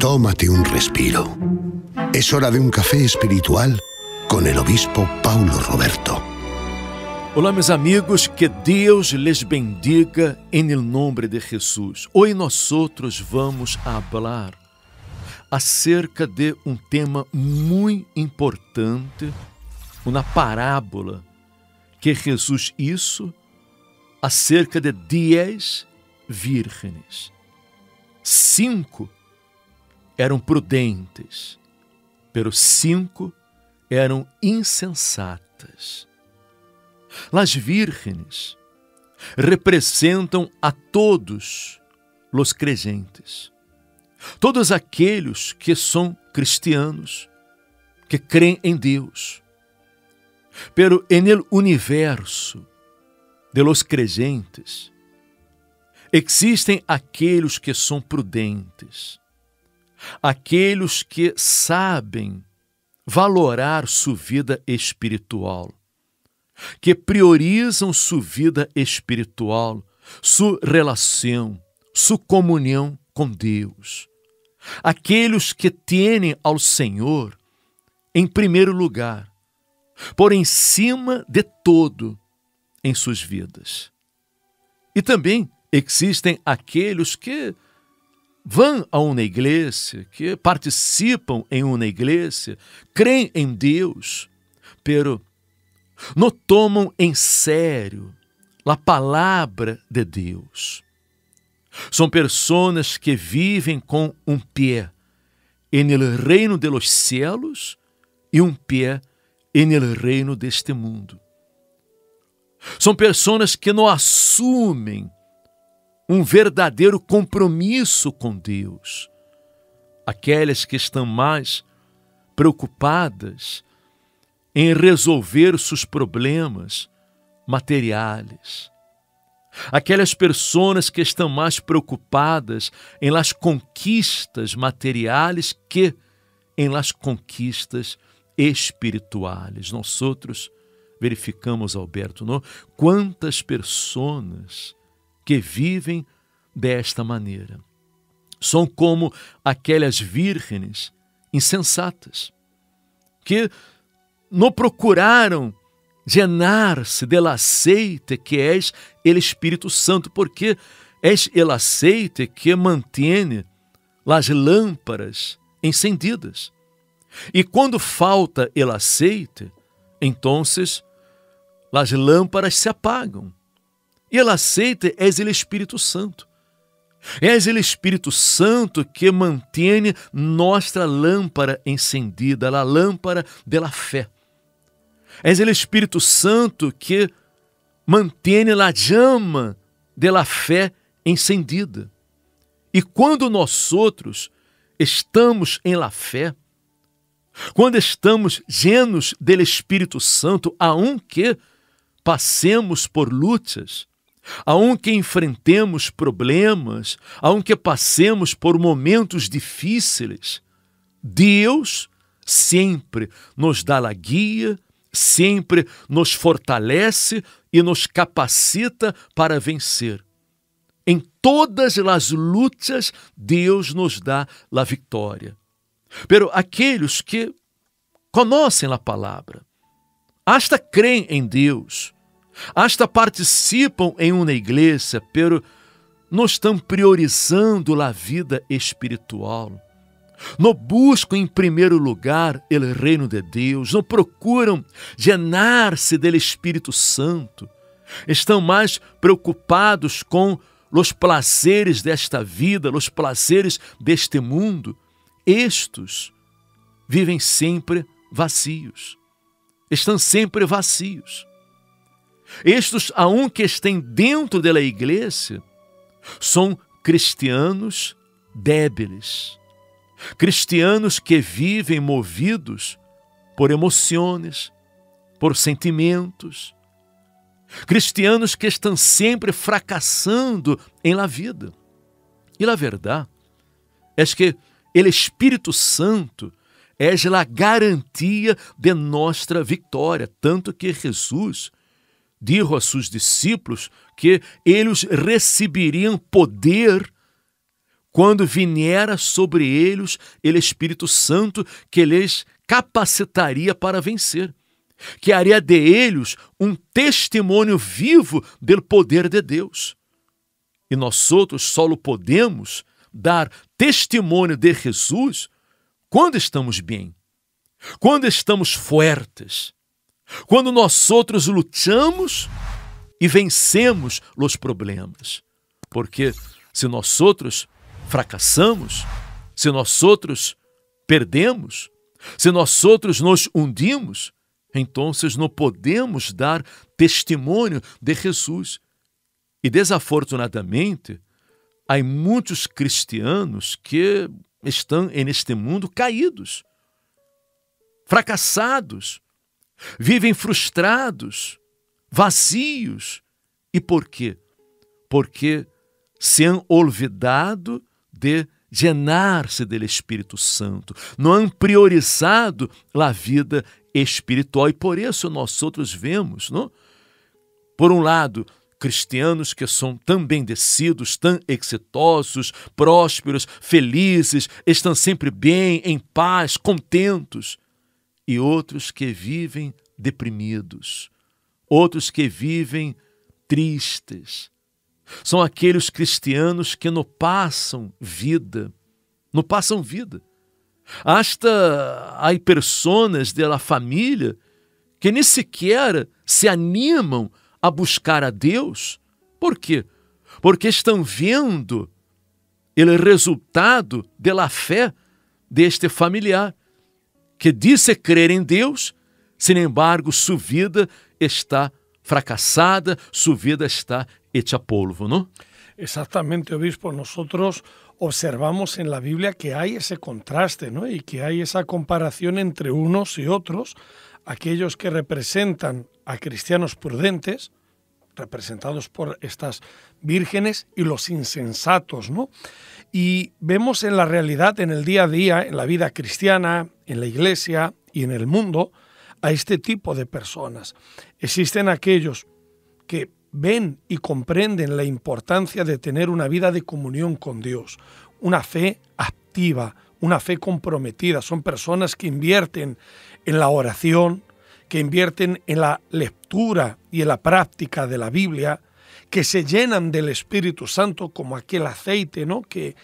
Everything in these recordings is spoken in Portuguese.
Tómate un respiro. Es hora de un café espiritual con el obispo Paulo Roberto. Olá, meus amigos, que Deus lhes bendiga em nome de Jesus. Hoje nós outros vamos falar acerca de um tema muito importante, uma parábola que Jesus isso acerca de dez vírgenes. Cinco eram prudentes, pelos cinco eram insensatas. Las vírgenes representam a todos os creyentes, todos aqueles que são cristianos, que creem em Deus. Pero en el universo de los creyentes existem aqueles que são prudentes, aqueles que sabem valorar sua vida espiritual, que priorizam sua vida espiritual, sua relação, sua comunhão com Deus. Aqueles que têm ao Senhor em primeiro lugar, por em cima de todo em suas vidas. E também existem aqueles que vão a uma igreja, que participam em uma igreja, creem em Deus, pero não tomam em sério a palavra de Deus. São pessoas que vivem com um pé no reino de los cielos e um pé no reino deste mundo. São pessoas que não assumem um verdadeiro compromisso com Deus. Aquelas que estão mais preocupadas em resolver seus problemas materiais. Aquelas pessoas que estão mais preocupadas em las conquistas materiais que em las conquistas espirituais. Nós outros verificamos, Alberto, não? quantas pessoas que vivem desta maneira. São como aquelas virgens insensatas que não procuraram genar-se dela aceite que és el Espírito Santo, porque és ele aceite que mantém as lâmparas encendidas. E quando falta ele aceite então as lâmpadas se apagam e ela aceita, és ele Espírito Santo. És ele Espírito Santo que mantém nossa lâmpara encendida, é a lâmpara da fé. És ele Espírito Santo que mantém a chama da fé encendida. E quando nós outros estamos em la fé, quando estamos genos do Espírito Santo, a um que passemos por lutas, aunque enfrentemos problemas, aunque passemos por momentos difíceis, Deus sempre nos dá a guia, sempre nos fortalece e nos capacita para vencer. Em todas as lutas, Deus nos dá a vitória. Pero aqueles que conhecem a palavra, hasta creem em Deus, hasta participam em uma igreja, pero não estão priorizando a vida espiritual. Não buscam em primeiro lugar o reino de Deus, não procuram llenar-se do Espírito Santo. Estão mais preocupados com os prazeres desta vida, os prazeres deste mundo. Estes vivem sempre vazios. Estão sempre vazios. Estes, a um que estão dentro da igreja, são cristianos débeis, cristianos que vivem movidos por emoções, por sentimentos, cristianos que estão sempre fracassando em la vida. E a verdade é que o Espírito Santo é a garantia de nossa vitória, tanto que Jesus dijo a seus discípulos que eles receberiam poder quando viniera sobre eles o Espírito Santo que lhes capacitaria para vencer, que haria de eles um testemunho vivo do poder de Deus. E nós outros só podemos dar testemunho de Jesus quando estamos bem, quando estamos fortes quando nós outros lutamos e vencemos os problemas. Porque se nós outros fracassamos, se nós outros perdemos, se nós outros nos hundimos, então não podemos dar testemunho de Jesus. E desafortunadamente, há muitos cristianos que estão neste mundo caídos, fracassados, vivem frustrados, vazios. E por quê? Porque se han olvidado de llenar-se do Espírito Santo, não han priorizado a vida espiritual. E por isso nós outros vemos, não? por um lado, cristianos que são tão bendecidos, tão exitosos, prósperos, felizes, estão sempre bem, em paz, contentos e outros que vivem deprimidos, outros que vivem tristes. São aqueles cristianos que não passam vida, não passam vida. Hasta há pessoas da família que nem sequer se animam a buscar a Deus. Por quê? Porque estão vendo o resultado da fé deste familiar. que dice creer em Deus, sin embargo, su vida está fracasada, su vida está hecha polvo, ¿no? Exactamente, obispo. Nosotros observamos en la Biblia que hay ese contraste, ¿no? Y que hay esa comparación entre unos y otros, aquellos que representan a cristianos prudentes, representados por estas vírgenes y los insensatos, ¿no? Y vemos en la realidad, en el día a día, en la vida cristiana, en la iglesia y en el mundo, a este tipo de personas. Existen aquellos que ven y comprenden la importancia de tener una vida de comunión con Dios, una fe activa, una fe comprometida. Son personas que invierten en la oración, que invierten en la lectura y en la práctica de la Biblia, que se llenan del Espíritu Santo como aquel aceite que,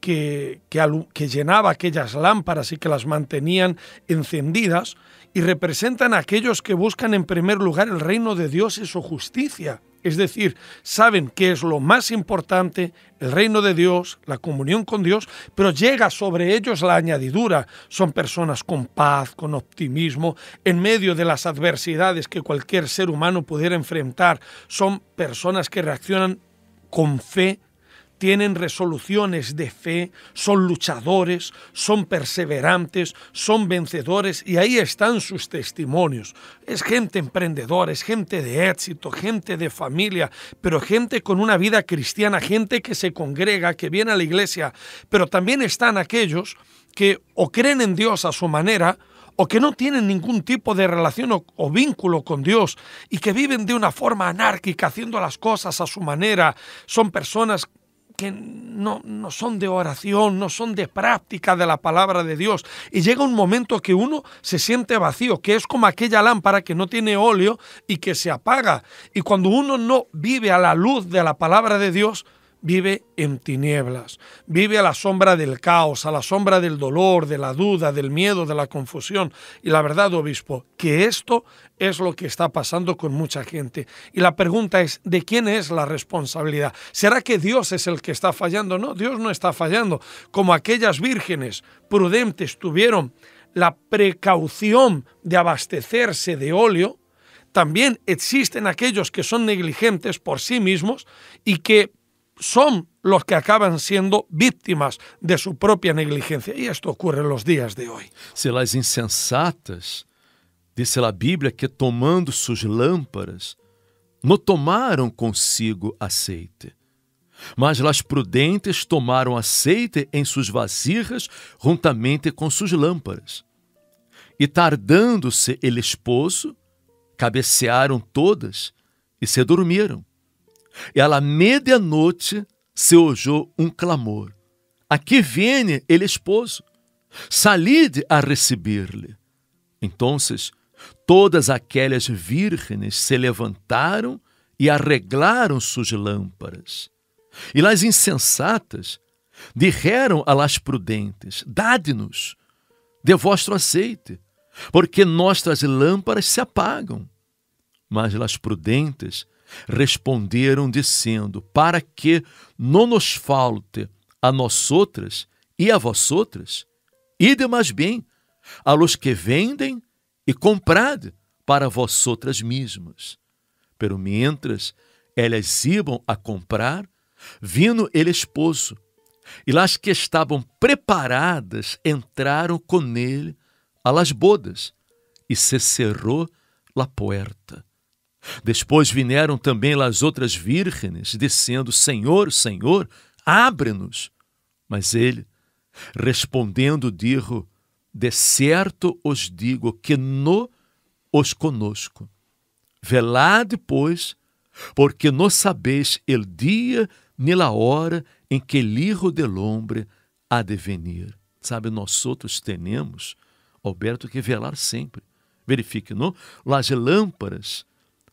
que, que llenaba aquellas lámparas y que las mantenían encendidas, y representan a aquellos que buscan en primer lugar el reino de Dios y su justicia es decir, saben que es lo más importante, el reino de Dios, la comunión con Dios, pero llega sobre ellos la añadidura. Son personas con paz, con optimismo, en medio de las adversidades que cualquier ser humano pudiera enfrentar. Son personas que reaccionan con fe, tienen resoluciones de fe, son luchadores, son perseverantes, son vencedores y ahí están sus testimonios. Es gente emprendedora, es gente de éxito, gente de familia, pero gente con una vida cristiana, gente que se congrega, que viene a la iglesia, pero también están aquellos que o creen en Dios a su manera, o que no tienen ningún tipo de relación o, vínculo con Dios y que viven de una forma anárquica, haciendo las cosas a su manera. Son personas que no, no son de oración, no son de práctica de la palabra de Dios. Y llega un momento que uno se siente vacío, que es como aquella lámpara que no tiene óleo y que se apaga. Y cuando uno no vive a la luz de la palabra de Dios, vive en tinieblas, vive a la sombra del caos, a la sombra del dolor, de la duda, del miedo, de la confusión. Y la verdad, obispo, que esto es lo que está pasando con mucha gente. Y la pregunta es, ¿de quién es la responsabilidad? ¿Será que Dios es el que está fallando? No, Dios no está fallando. Como aquellas vírgenes prudentes tuvieron la precaución de abastecerse de óleo, también existen aquellos que son negligentes por sí mismos y que son los que acaban siendo víctimas de su propia negligencia. Y esto ocurre en los días de hoy. Se las insensatas, dice la Bíblia, que tomando sus lámparas, não tomaram consigo aceite. Mas las prudentes tomaram aceite em suas vasijas, juntamente com suas lâmparas. E tardando-se ele esposo, cabecearam todas e se dormiram. E à meia-noite se ouviu um clamor. Aqui vem ele esposo. Salide a receber-lhe. Então, todas aquelas virgens se levantaram e arreglaram suas lâmparas. E as insensatas dirreram a las prudentes: Dade-nos de vosso aceite, porque nossas lâmparas se apagam. Mas las prudentes Responderam dizendo: Para que não nos falte a nós outras e a vós outras? Ide mais bem a los que vendem e comprade para vós outras mesmas. Pero mientras elas iam a comprar, vindo ele esposo, e las que estavam preparadas entraram com ele a las bodas, e se cerrou la puerta. Depois vieram também as outras vírgenes, dizendo: Senhor, Senhor, abre-nos. Mas ele, respondendo, dijo: De certo os digo que no os conosco. Velade, pois, porque não sabeis el dia nem a hora em que o Hijo del Hombre há de venir. Sabe, nós outros tenemos, Alberto, que velar sempre. Verifique, não? Las lâmparas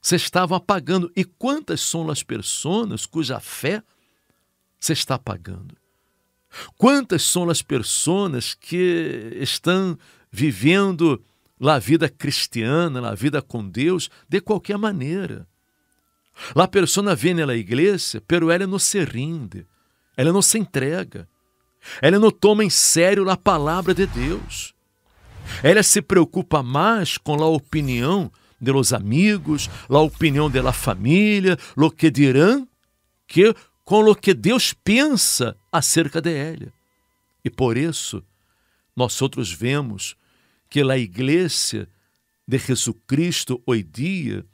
você estava apagando. E quantas são as pessoas cuja fé você está apagando? Quantas são as pessoas que estão vivendo a vida cristiana, a vida com Deus, de qualquer maneira? La pessoa vem à igreja, pero ela não se rinde, ela não se entrega, ela não toma em sério a palavra de Deus. Ela se preocupa mais com a opinião de los amigos, la opinião de la familia, lo que dirán, que com lo que Deus pensa acerca de ella. E por isso, nós outros vemos que a igreja de Jesus Cristo hoje dia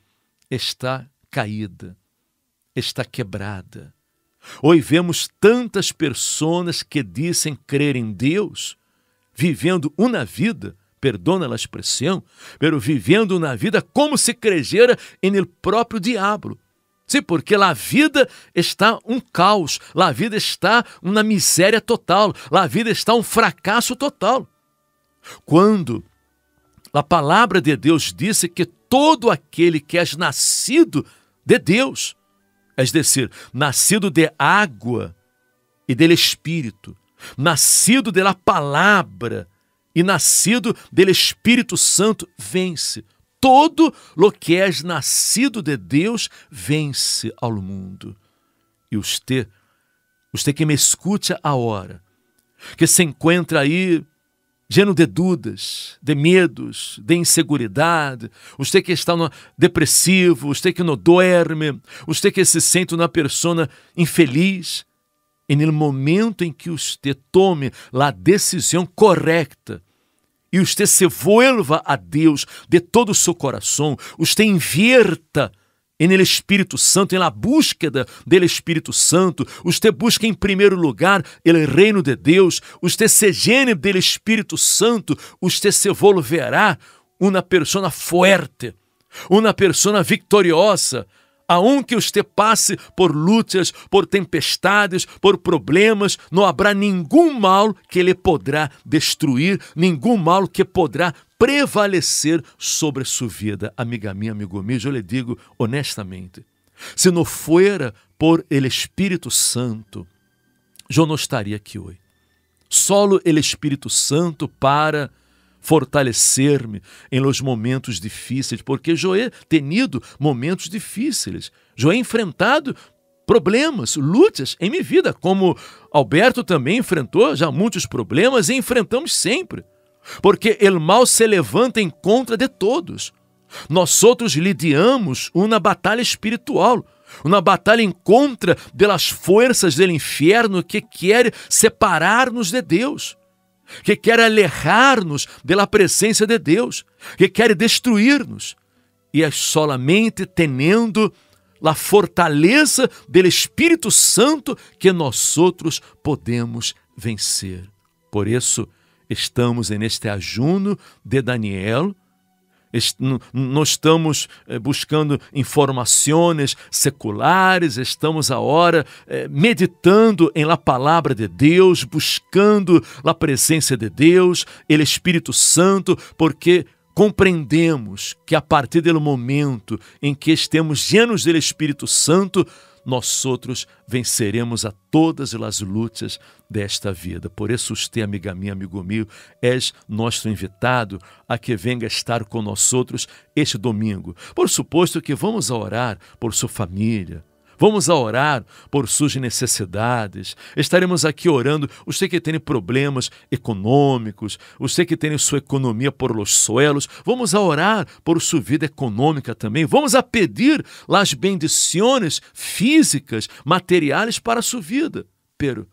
está caída, está quebrada. Hoje vemos tantas pessoas que dizem crer em Deus, vivendo uma vida perdona a expressão, pero vivendo na vida como se crejera em el próprio diabo. Sim, porque porque a vida está um caos, a vida está uma miséria total, a vida está um fracasso total. Quando a palavra de Deus disse que todo aquele que é nascido de Deus, é dizer, nascido de água e dele Espírito, nascido da palavra, e nascido dele Espírito Santo vence. Todo lo que és nascido de Deus vence ao mundo. E usted, usted que me escute agora, que se encontra aí lleno de dúvidas, de medos, de inseguridade, usted que está no depressivo, usted que não dorme, usted que se sente uma pessoa infeliz, e no momento em que você tome a decisão correta e você se vuelva a Deus de todo o seu coração, Você invierta en el Espírito Santo, em la búsqueda del Espírito Santo, Você busca em primeiro lugar el reino de Deus, Você se llene del Espírito Santo, Você se volverá uma persona forte, uma persona vitoriosa aunque usted passe por lutas, por tempestades, por problemas, não haverá nenhum mal que ele poderá destruir, nenhum mal que poderá prevalecer sobre sua vida. Amiga minha, amigo meu, eu lhe digo honestamente, se não fuera por ele Espírito Santo, eu não estaria aqui hoje. Solo ele Espírito Santo para fortalecer-me em los momentos difíceis, porque Joé tenido momentos difíceis. Joé enfrentado problemas, lutas em minha vida, como Alberto também enfrentou já muitos problemas e enfrentamos sempre. Porque o mal se levanta em contra de todos. Nós outros lidiamos uma batalha espiritual, uma batalha em contra das forças do inferno que quer separar-nos de Deus que quer alejar-nos da presença de Deus, que quer destruir-nos. E é somente tendo a fortaleza do Espírito Santo que nós outros podemos vencer. Por isso, estamos neste ajuno de Daniel, nós estamos eh, buscando informações seculares, estamos agora eh, meditando em la palavra de Deus, buscando a presença de Deus, ele Espírito Santo, porque compreendemos que a partir do momento em que estemos llenos do Espírito Santo, nós outros venceremos a todas as lutas desta vida. Por isso, usted, amiga minha, amigo meu, és nosso invitado a que venha estar com nós outros este domingo. Por suposto que vamos orar por sua família, Vamos a orar por suas necessidades. Estaremos aqui orando. os que têm problemas econômicos, os que têm sua economia por los suelos, vamos a orar por sua vida econômica também. Vamos a pedir as bendições físicas, materiais para sua vida. Pero,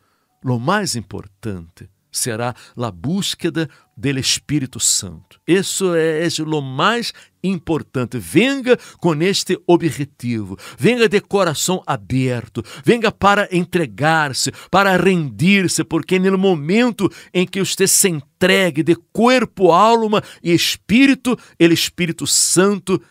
o mais importante será a búsqueda do Espírito Santo. Isso é, é o mais importante. Venga com este objetivo. Venga de coração aberto. Venga para entregar-se, para rendir-se, porque é no momento em que você se entregue de corpo, alma e espírito, o Espírito Santo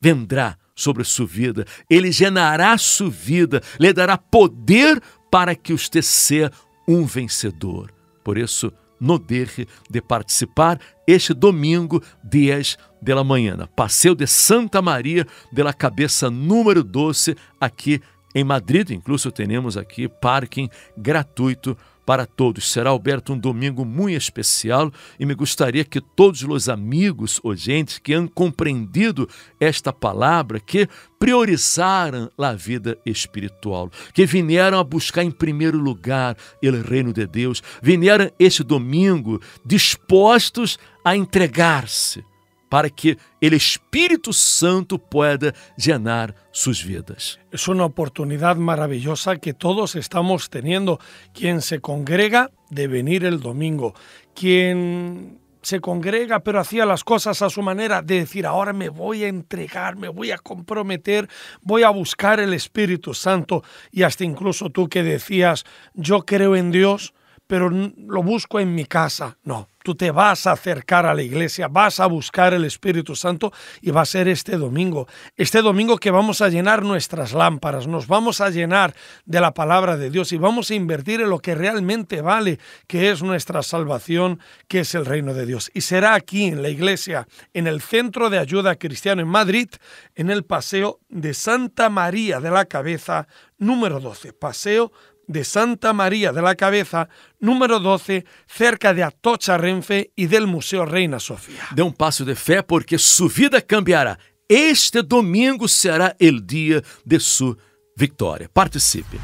vendrá sobre sua vida. Ele gerará sua vida, lhe dará poder para que você seja um vencedor. Por isso, não deixe de participar este domingo, 10 da manhã. Passeio de Santa Maria pela Cabeça número 12 aqui em Madrid. Incluso temos aqui parking gratuito para todos. Será, Alberto, um domingo muito especial e me gostaria que todos os amigos ou gente que han compreendido esta palavra, que priorizaram a vida espiritual, que vieram a buscar em primeiro lugar o reino de Deus, vieram este domingo dispostos a entregar-se para que el Espíritu Santo pueda llenar sus vidas. Es una oportunidad maravillosa que todos estamos teniendo. Quien se congrega de venir el domingo, quien se congrega, pero hacía las cosas a su manera, de decir, ahora me voy a entregar, me voy a comprometer, voy a buscar el Espíritu Santo. Y hasta incluso tú que decías, yo creo en Dios, pero lo busco en mi casa. No, tú te vas a acercar a la iglesia, vas a buscar el Espíritu Santo y va a ser este domingo. Este domingo que vamos a llenar nuestras lámparas, nos vamos a llenar de la palabra de Dios y vamos a invertir en lo que realmente vale, que es nuestra salvación, que es el reino de Dios. Y será aquí en la iglesia, en el Centro de Ayuda cristiano en Madrid, en el Paseo de Santa María de la Cabeza número 12, Paseo de Santa María de la Cabeza, número 12, cerca de Atocha Renfe y del Museo Reina Sofía. Dê um passo de fé porque sua vida cambiará. Este domingo será o dia de sua vitória. Participe.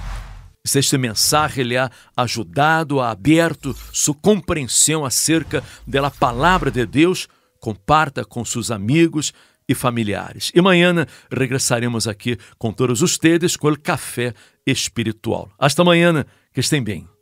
Se este mensagem lhe ha ajudado, ha aberto sua compreensão acerca da palavra de Deus, comparta com seus amigos e familiares. E amanhã regressaremos aqui com todos os ustedes com o café espiritual. Hasta amanhã, que estem bem.